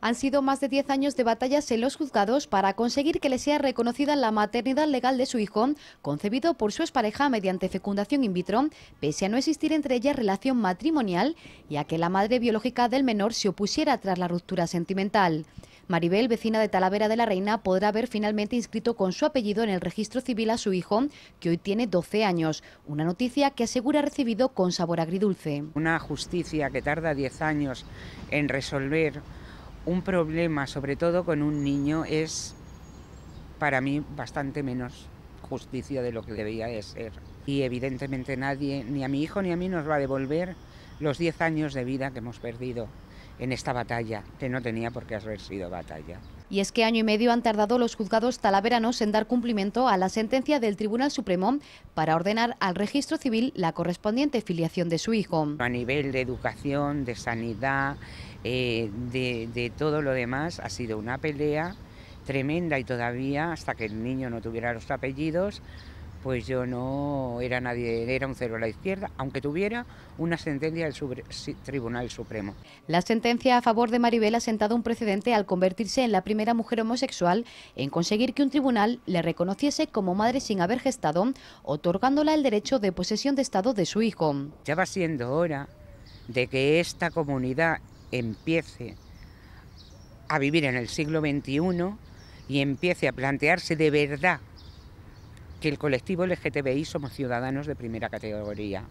Han sido más de 10 años de batallas en los juzgados para conseguir que le sea reconocida la maternidad legal de su hijo, concebido por su expareja mediante fecundación in vitro, pese a no existir entre ellas relación matrimonial ya a que la madre biológica del menor se opusiera tras la ruptura sentimental. Maribel, vecina de Talavera de la Reina, podrá ver finalmente inscrito con su apellido en el registro civil a su hijo, que hoy tiene 12 años, una noticia que asegura recibido con sabor agridulce. Una justicia que tarda 10 años en resolver un problema, sobre todo con un niño, es para mí bastante menos justicia de lo que debía ser. Y evidentemente nadie, ni a mi hijo ni a mí, nos va a devolver los 10 años de vida que hemos perdido en esta batalla, que no tenía por qué haber sido batalla. Y es que año y medio han tardado los juzgados talaveranos en dar cumplimiento a la sentencia del Tribunal Supremo para ordenar al registro civil la correspondiente filiación de su hijo. A nivel de educación, de sanidad, eh, de todo lo demás, ha sido una pelea tremenda y todavía, hasta que el niño no tuviera los apellidos, pues yo no era nadie, era un cero a la izquierda, aunque tuviera una sentencia del Tribunal Supremo. La sentencia a favor de Maribel ha sentado un precedente al convertirse en la primera mujer homosexual en conseguir que un tribunal le reconociese como madre sin haber gestado, otorgándola el derecho de posesión de estado de su hijo. Ya va siendo hora de que esta comunidad empiece a vivir en el siglo XXI y empiece a plantearse de verdad que el colectivo LGTBI somos ciudadanos de primera categoría.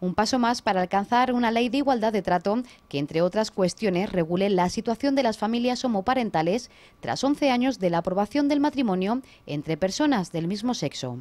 Un paso más para alcanzar una ley de igualdad de trato que, entre otras cuestiones, regule la situación de las familias homoparentales tras 11 años de la aprobación del matrimonio entre personas del mismo sexo.